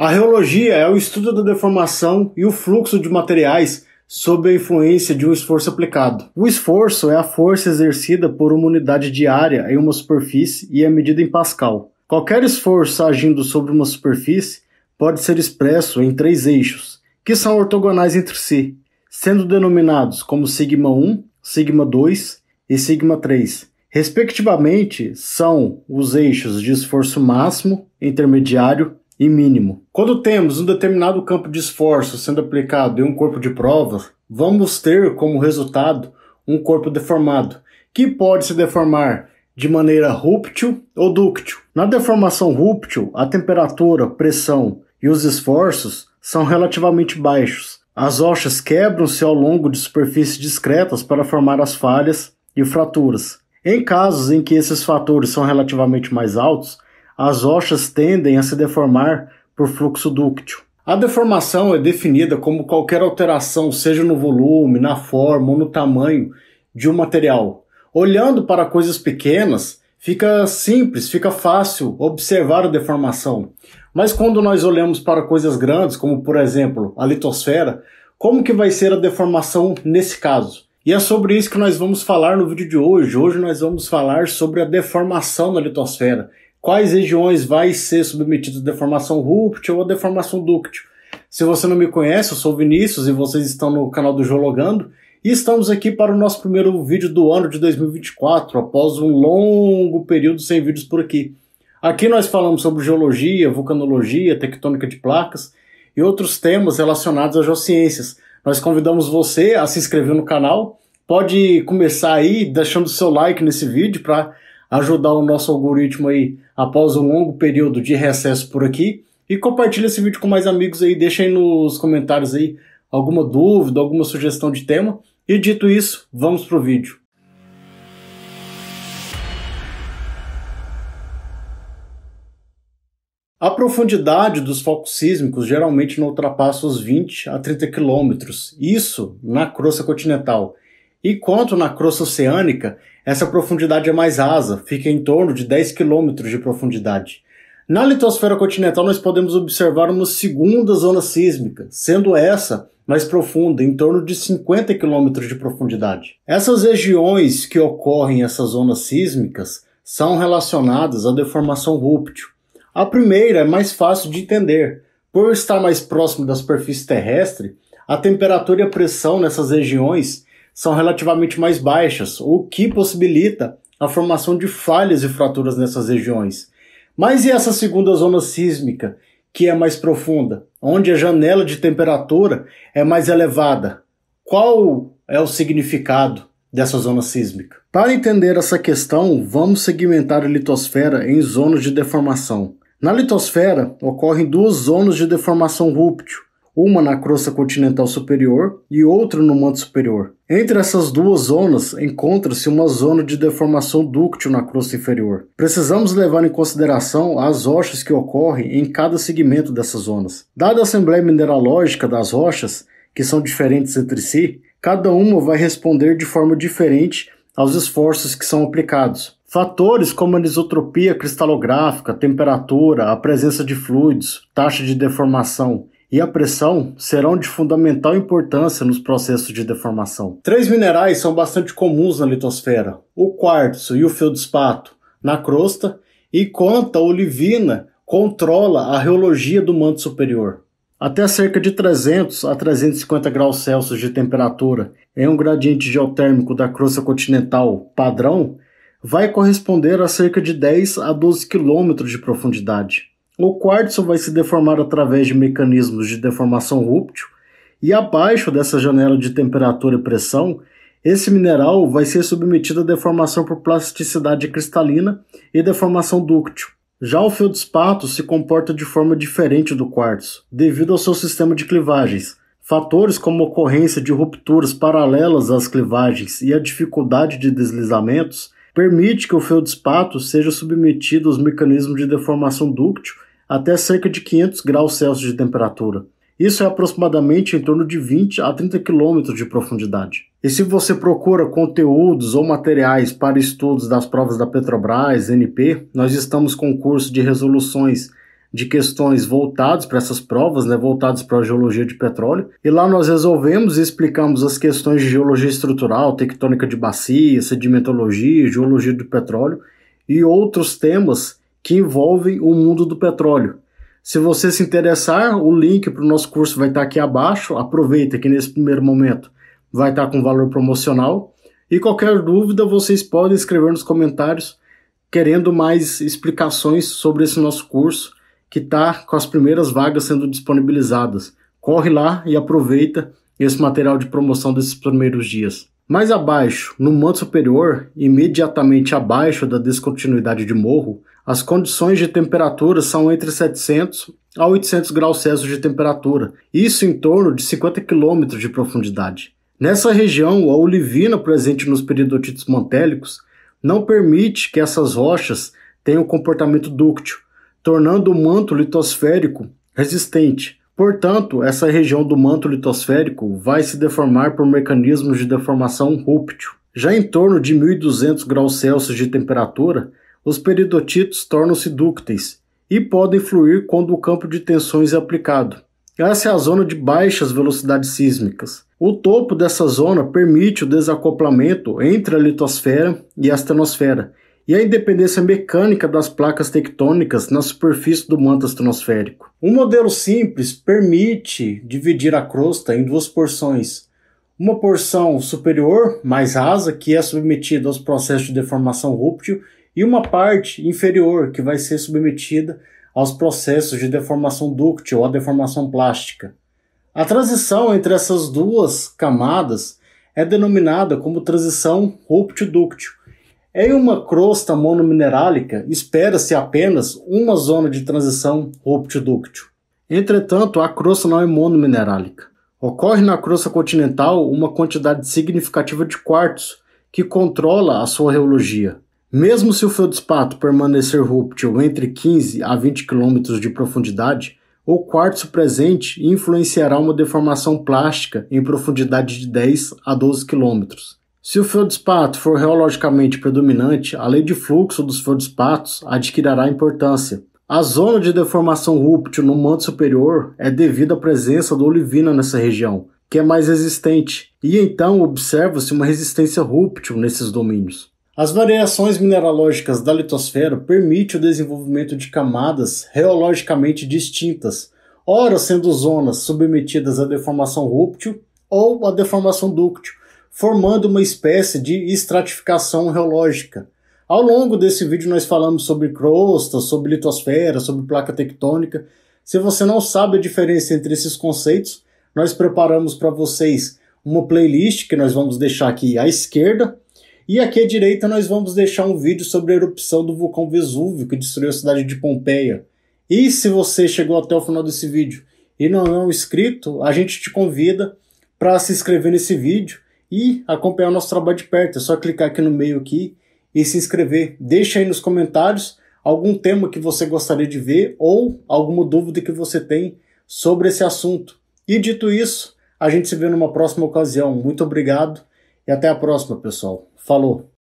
A rheologia é o estudo da deformação e o fluxo de materiais sob a influência de um esforço aplicado. O esforço é a força exercida por uma unidade de área em uma superfície e é medida em Pascal. Qualquer esforço agindo sobre uma superfície pode ser expresso em três eixos, que são ortogonais entre si, sendo denominados como sigma 1, sigma 2 e sigma 3. Respectivamente, são os eixos de esforço máximo, intermediário e mínimo. Quando temos um determinado campo de esforço sendo aplicado em um corpo de prova, vamos ter como resultado um corpo deformado, que pode se deformar de maneira rúptil ou dúctil. Na deformação rúptil, a temperatura, pressão e os esforços são relativamente baixos. As rochas quebram-se ao longo de superfícies discretas para formar as falhas e fraturas. Em casos em que esses fatores são relativamente mais altos, as rochas tendem a se deformar por fluxo dúctil. A deformação é definida como qualquer alteração, seja no volume, na forma ou no tamanho de um material. Olhando para coisas pequenas, fica simples, fica fácil observar a deformação. Mas quando nós olhamos para coisas grandes, como por exemplo a litosfera, como que vai ser a deformação nesse caso? E é sobre isso que nós vamos falar no vídeo de hoje. Hoje nós vamos falar sobre a deformação na litosfera quais regiões vai ser submetido a deformação rúptil ou deformação dúctil. Se você não me conhece, eu sou o Vinícius e vocês estão no canal do Geologando e estamos aqui para o nosso primeiro vídeo do ano de 2024, após um longo período sem vídeos por aqui. Aqui nós falamos sobre geologia, vulcanologia, tectônica de placas e outros temas relacionados às geociências. Nós convidamos você a se inscrever no canal. Pode começar aí deixando seu like nesse vídeo para ajudar o nosso algoritmo aí após um longo período de recesso por aqui. E compartilha esse vídeo com mais amigos aí, deixa aí nos comentários aí alguma dúvida, alguma sugestão de tema. E dito isso, vamos pro vídeo. A profundidade dos focos sísmicos geralmente não ultrapassa os 20 a 30 quilômetros, isso na crosta continental, enquanto na crosta oceânica essa profundidade é mais rasa, fica em torno de 10 km de profundidade. Na litosfera continental, nós podemos observar uma segunda zona sísmica, sendo essa mais profunda, em torno de 50 km de profundidade. Essas regiões que ocorrem essas zonas sísmicas são relacionadas à deformação rúptil. A primeira é mais fácil de entender. Por estar mais próximo da superfície terrestre, a temperatura e a pressão nessas regiões são relativamente mais baixas, o que possibilita a formação de falhas e fraturas nessas regiões. Mas e essa segunda zona sísmica, que é mais profunda, onde a janela de temperatura é mais elevada? Qual é o significado dessa zona sísmica? Para entender essa questão, vamos segmentar a litosfera em zonas de deformação. Na litosfera, ocorrem duas zonas de deformação rúptil, uma na crosta continental superior e outra no manto superior. Entre essas duas zonas encontra-se uma zona de deformação dúctil na crosta inferior. Precisamos levar em consideração as rochas que ocorrem em cada segmento dessas zonas. Dada a assembleia mineralógica das rochas, que são diferentes entre si, cada uma vai responder de forma diferente aos esforços que são aplicados. Fatores como anisotropia cristalográfica, temperatura, a presença de fluidos, taxa de deformação e a pressão serão de fundamental importância nos processos de deformação. Três minerais são bastante comuns na litosfera: o quartzo e o feldspato na crosta, e conta olivina controla a rheologia do manto superior. Até cerca de 300 a 350 graus Celsius de temperatura em um gradiente geotérmico da crosta continental padrão, vai corresponder a cerca de 10 a 12 quilômetros de profundidade. O quartzo vai se deformar através de mecanismos de deformação rúptil, e abaixo dessa janela de temperatura e pressão, esse mineral vai ser submetido à deformação por plasticidade cristalina e deformação dúctil. Já o feldspato se comporta de forma diferente do quartzo, devido ao seu sistema de clivagens. Fatores como a ocorrência de rupturas paralelas às clivagens e a dificuldade de deslizamentos permite que o feldspato seja submetido aos mecanismos de deformação dúctil até cerca de 500 graus Celsius de temperatura. Isso é aproximadamente em torno de 20 a 30 quilômetros de profundidade. E se você procura conteúdos ou materiais para estudos das provas da Petrobras, NP, nós estamos com um curso de resoluções de questões voltados para essas provas, né, voltados para a geologia de petróleo. E lá nós resolvemos e explicamos as questões de geologia estrutural, tectônica de bacia, sedimentologia, geologia do petróleo e outros temas que envolvem o mundo do petróleo. Se você se interessar, o link para o nosso curso vai estar tá aqui abaixo. Aproveita que nesse primeiro momento vai estar tá com valor promocional. E qualquer dúvida, vocês podem escrever nos comentários querendo mais explicações sobre esse nosso curso que está com as primeiras vagas sendo disponibilizadas. Corre lá e aproveita esse material de promoção desses primeiros dias. Mais abaixo, no manto superior, imediatamente abaixo da descontinuidade de morro, as condições de temperatura são entre 700 a 800 graus Celsius de temperatura, isso em torno de 50 quilômetros de profundidade. Nessa região, a olivina presente nos peridotitos mantélicos não permite que essas rochas tenham comportamento dúctil, tornando o manto litosférico resistente, Portanto, essa região do manto litosférico vai se deformar por mecanismos de deformação rúptil. Já em torno de 1200 graus Celsius de temperatura, os peridotitos tornam-se dúcteis e podem fluir quando o campo de tensões é aplicado. Essa é a zona de baixas velocidades sísmicas. O topo dessa zona permite o desacoplamento entre a litosfera e a astenosfera, e a independência mecânica das placas tectônicas na superfície do manto atmosférico. Um modelo simples permite dividir a crosta em duas porções. Uma porção superior, mais rasa, que é submetida aos processos de deformação rúptil, e uma parte inferior, que vai ser submetida aos processos de deformação dúctil ou a deformação plástica. A transição entre essas duas camadas é denominada como transição rúptil-dúctil em uma crosta monominerálica, espera-se apenas uma zona de transição ruptidúctil. Entretanto, a crosta não é monominerálica. Ocorre na crosta continental uma quantidade significativa de quartzo, que controla a sua reologia. Mesmo se o feldspato permanecer rúptil entre 15 a 20 km de profundidade, o quartzo presente influenciará uma deformação plástica em profundidade de 10 a 12 km, se o feldspato for geologicamente predominante, a lei de fluxo dos feldspatos adquirirá importância. A zona de deformação rúptil no manto superior é devido à presença do olivina nessa região, que é mais resistente, e então observa-se uma resistência rúptil nesses domínios. As variações mineralógicas da litosfera permitem o desenvolvimento de camadas geologicamente distintas, ora sendo zonas submetidas à deformação rúptil ou à deformação dúctil, formando uma espécie de estratificação geológica. Ao longo desse vídeo nós falamos sobre crosta, sobre litosfera, sobre placa tectônica. Se você não sabe a diferença entre esses conceitos, nós preparamos para vocês uma playlist que nós vamos deixar aqui à esquerda e aqui à direita nós vamos deixar um vídeo sobre a erupção do vulcão Vesúvio que destruiu a cidade de Pompeia. E se você chegou até o final desse vídeo e não é um inscrito, a gente te convida para se inscrever nesse vídeo e acompanhar o nosso trabalho de perto. É só clicar aqui no meio aqui e se inscrever. Deixa aí nos comentários algum tema que você gostaria de ver ou alguma dúvida que você tem sobre esse assunto. E dito isso, a gente se vê numa próxima ocasião. Muito obrigado e até a próxima, pessoal. Falou!